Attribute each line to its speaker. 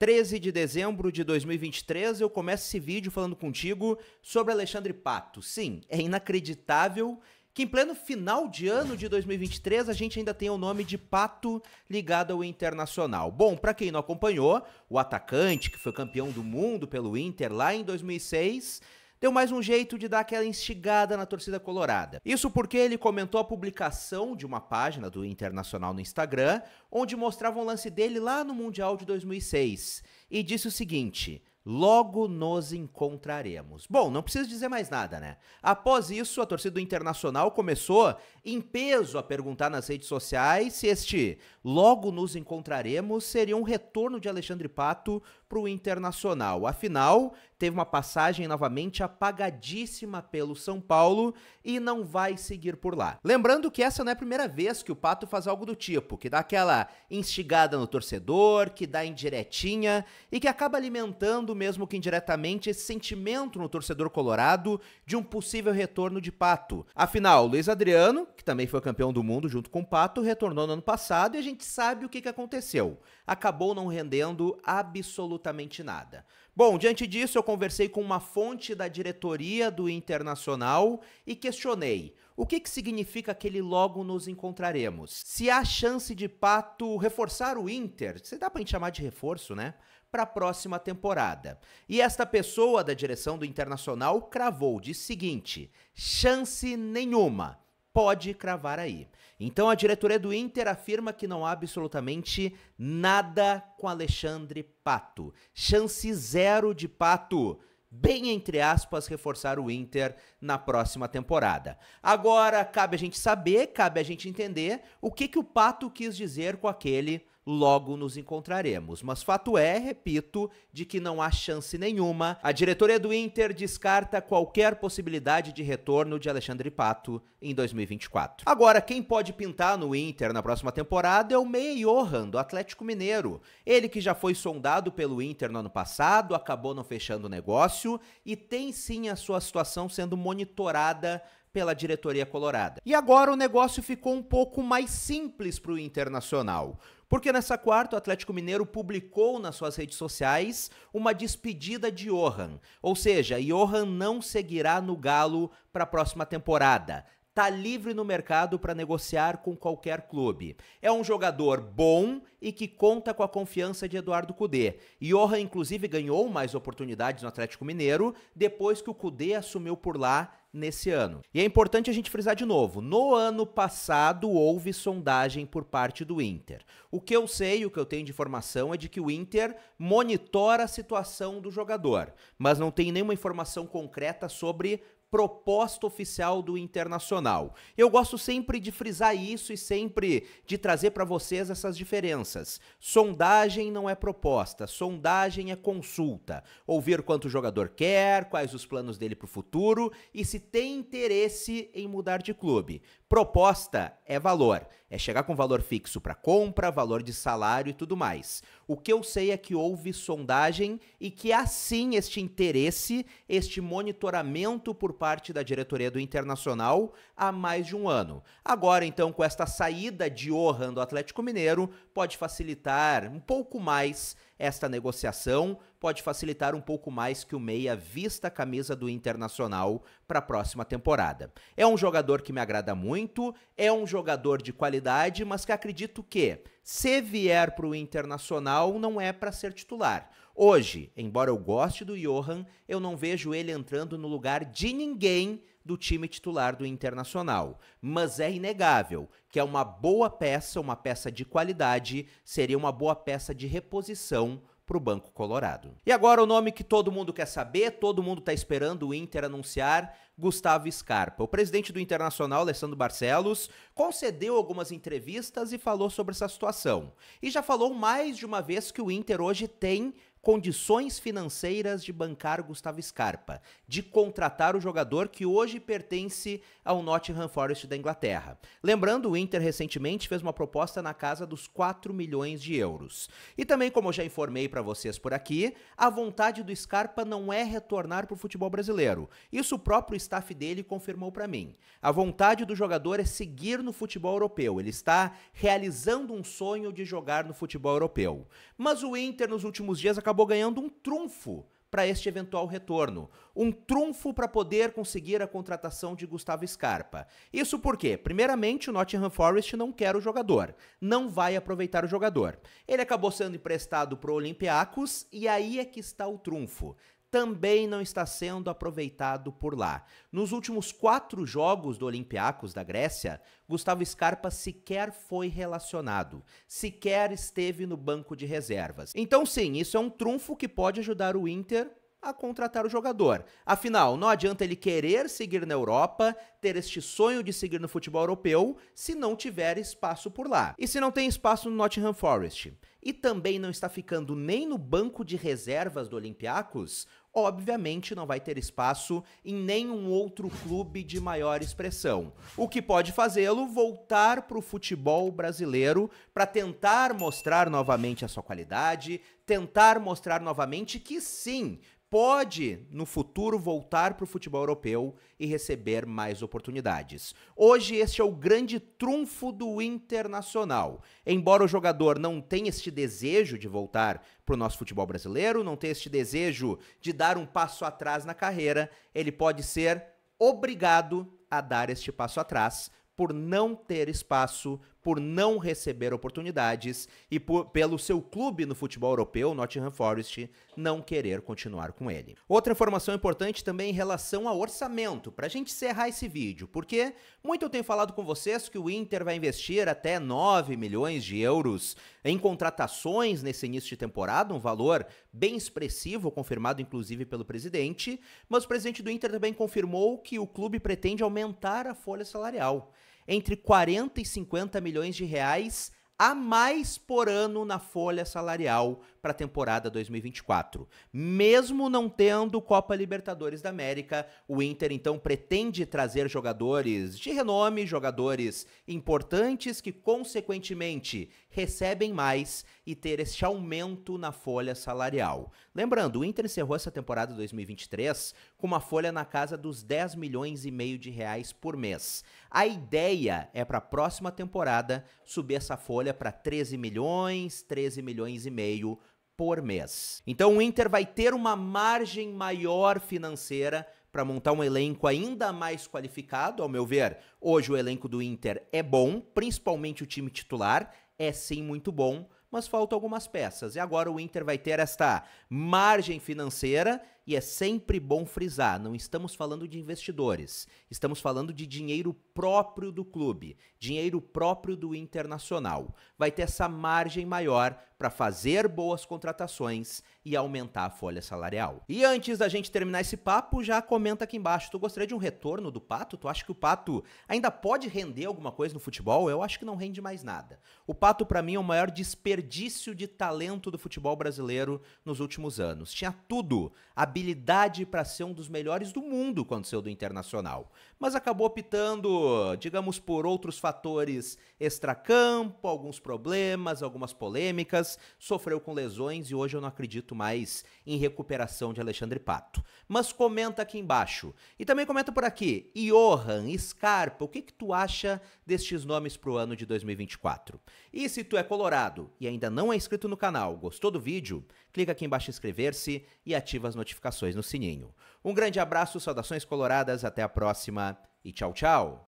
Speaker 1: 13 de dezembro de 2023, eu começo esse vídeo falando contigo sobre Alexandre Pato. Sim, é inacreditável que em pleno final de ano de 2023 a gente ainda tenha o nome de Pato ligado ao Internacional. Bom, para quem não acompanhou, o atacante que foi campeão do mundo pelo Inter lá em 2006 deu mais um jeito de dar aquela instigada na torcida colorada. Isso porque ele comentou a publicação de uma página do Internacional no Instagram, onde mostrava um lance dele lá no Mundial de 2006, e disse o seguinte: Logo nos encontraremos. Bom, não preciso dizer mais nada, né? Após isso, a torcida do Internacional começou em peso a perguntar nas redes sociais se este logo nos encontraremos seria um retorno de Alexandre Pato para o Internacional. Afinal, teve uma passagem novamente apagadíssima pelo São Paulo e não vai seguir por lá. Lembrando que essa não é a primeira vez que o Pato faz algo do tipo, que dá aquela instigada no torcedor, que dá indiretinha e que acaba alimentando, mesmo que indiretamente, esse sentimento no torcedor colorado de um possível retorno de Pato. Afinal, Luiz Adriano, que também foi campeão do mundo junto com o Pato, retornou no ano passado e a gente sabe o que, que aconteceu. Acabou não rendendo absolutamente absolutamente nada. Bom, diante disso, eu conversei com uma fonte da diretoria do Internacional e questionei o que, que significa aquele logo nos encontraremos. Se há chance de Pato reforçar o Inter, se dá pra gente chamar de reforço, né? para a próxima temporada. E esta pessoa da direção do Internacional cravou de seguinte: chance nenhuma pode cravar aí. Então a diretoria do Inter afirma que não há absolutamente nada com Alexandre Pato. Chance zero de Pato bem entre aspas, reforçar o Inter na próxima temporada. Agora, cabe a gente saber, cabe a gente entender o que, que o Pato quis dizer com aquele logo nos encontraremos. Mas fato é, repito, de que não há chance nenhuma. A diretoria do Inter descarta qualquer possibilidade de retorno de Alexandre Pato em 2024. Agora, quem pode pintar no Inter na próxima temporada é o Meia Johan, do Atlético Mineiro. Ele que já foi sondado pelo Inter no ano passado, acabou não fechando o negócio e tem sim a sua situação sendo monitorada pela diretoria colorada. E agora o negócio ficou um pouco mais simples para o Internacional. Porque nessa quarta o Atlético Mineiro publicou nas suas redes sociais uma despedida de Johan, ou seja, Johan não seguirá no Galo para a próxima temporada tá livre no mercado para negociar com qualquer clube. É um jogador bom e que conta com a confiança de Eduardo Cudê. Johan, inclusive, ganhou mais oportunidades no Atlético Mineiro depois que o Cudê assumiu por lá nesse ano. E é importante a gente frisar de novo: no ano passado houve sondagem por parte do Inter. O que eu sei, o que eu tenho de informação é de que o Inter monitora a situação do jogador, mas não tem nenhuma informação concreta sobre proposta oficial do Internacional. Eu gosto sempre de frisar isso e sempre de trazer para vocês essas diferenças. Sondagem não é proposta, sondagem é consulta. Ouvir quanto o jogador quer, quais os planos dele para o futuro e se tem interesse em mudar de clube. Proposta é valor, é chegar com valor fixo para compra, valor de salário e tudo mais. O que eu sei é que houve sondagem e que assim este interesse, este monitoramento por parte da diretoria do Internacional há mais de um ano. Agora, então, com esta saída de Orhan do Atlético Mineiro, pode facilitar um pouco mais esta negociação, pode facilitar um pouco mais que o meia vista a camisa do Internacional para a próxima temporada. É um jogador que me agrada muito, é um jogador de qualidade, mas que acredito que se vier para o Internacional não é para ser titular. Hoje, embora eu goste do Johan, eu não vejo ele entrando no lugar de ninguém do time titular do Internacional. Mas é inegável que é uma boa peça, uma peça de qualidade, seria uma boa peça de reposição para o Banco Colorado. E agora o nome que todo mundo quer saber, todo mundo está esperando o Inter anunciar, Gustavo Scarpa. O presidente do Internacional, Alessandro Barcelos, concedeu algumas entrevistas e falou sobre essa situação. E já falou mais de uma vez que o Inter hoje tem condições financeiras de bancar Gustavo Scarpa, de contratar o jogador que hoje pertence ao Nottingham Forest da Inglaterra. Lembrando, o Inter recentemente fez uma proposta na casa dos 4 milhões de euros. E também, como eu já informei para vocês por aqui, a vontade do Scarpa não é retornar para o futebol brasileiro. Isso o próprio staff dele confirmou para mim. A vontade do jogador é seguir no futebol europeu. Ele está realizando um sonho de jogar no futebol europeu. Mas o Inter nos últimos dias acabou acabou ganhando um trunfo para este eventual retorno. Um trunfo para poder conseguir a contratação de Gustavo Scarpa. Isso porque, primeiramente, o Nottingham Forest não quer o jogador, não vai aproveitar o jogador. Ele acabou sendo emprestado para o Olympiacos e aí é que está o trunfo também não está sendo aproveitado por lá. Nos últimos quatro jogos do Olympiacos da Grécia, Gustavo Scarpa sequer foi relacionado, sequer esteve no banco de reservas. Então, sim, isso é um trunfo que pode ajudar o Inter a contratar o jogador. Afinal, não adianta ele querer seguir na Europa, ter este sonho de seguir no futebol europeu, se não tiver espaço por lá. E se não tem espaço no Nottingham Forest? E também não está ficando nem no banco de reservas do Olympiacos, obviamente não vai ter espaço em nenhum outro clube de maior expressão. O que pode fazê-lo voltar para o futebol brasileiro para tentar mostrar novamente a sua qualidade, tentar mostrar novamente que sim, pode, no futuro, voltar para o futebol europeu e receber mais oportunidades. Hoje, este é o grande trunfo do internacional. Embora o jogador não tenha este desejo de voltar para o nosso futebol brasileiro, não tenha este desejo de dar um passo atrás na carreira, ele pode ser obrigado a dar este passo atrás por não ter espaço por não receber oportunidades e por, pelo seu clube no futebol europeu, Nottingham Forest, não querer continuar com ele. Outra informação importante também em relação ao orçamento, para a gente encerrar esse vídeo, porque muito eu tenho falado com vocês que o Inter vai investir até 9 milhões de euros em contratações nesse início de temporada, um valor bem expressivo, confirmado inclusive pelo presidente, mas o presidente do Inter também confirmou que o clube pretende aumentar a folha salarial entre 40 e 50 milhões de reais a mais por ano na folha salarial para a temporada 2024. Mesmo não tendo Copa Libertadores da América, o Inter então pretende trazer jogadores de renome, jogadores importantes que consequentemente recebem mais e ter esse aumento na folha salarial. Lembrando, o Inter encerrou essa temporada 2023 com uma folha na casa dos 10 milhões e meio de reais por mês. A ideia é para a próxima temporada subir essa folha para 13 milhões, 13 milhões e meio por mês. Então o Inter vai ter uma margem maior financeira para montar um elenco ainda mais qualificado, ao meu ver. Hoje o elenco do Inter é bom, principalmente o time titular é sim muito bom, mas faltam algumas peças. E agora o Inter vai ter esta margem financeira e é sempre bom frisar, não estamos falando de investidores, estamos falando de dinheiro próprio do clube, dinheiro próprio do internacional. Vai ter essa margem maior para fazer boas contratações e aumentar a folha salarial. E antes da gente terminar esse papo, já comenta aqui embaixo, tu gostaria de um retorno do Pato? Tu acha que o Pato ainda pode render alguma coisa no futebol? Eu acho que não rende mais nada. O Pato para mim é o maior desperdício de talento do futebol brasileiro nos últimos anos. Tinha tudo, habilidade habilidade para ser um dos melhores do mundo quando saiu do Internacional, mas acabou optando, digamos, por outros fatores extracampo, alguns problemas, algumas polêmicas, sofreu com lesões e hoje eu não acredito mais em recuperação de Alexandre Pato. Mas comenta aqui embaixo. E também comenta por aqui, Johan, Scarpa, o que que tu acha destes nomes para o ano de 2024? E se tu é colorado e ainda não é inscrito no canal, gostou do vídeo, clica aqui embaixo em inscrever-se e ativa as notificações no sininho. Um grande abraço, saudações coloradas, até a próxima e tchau, tchau!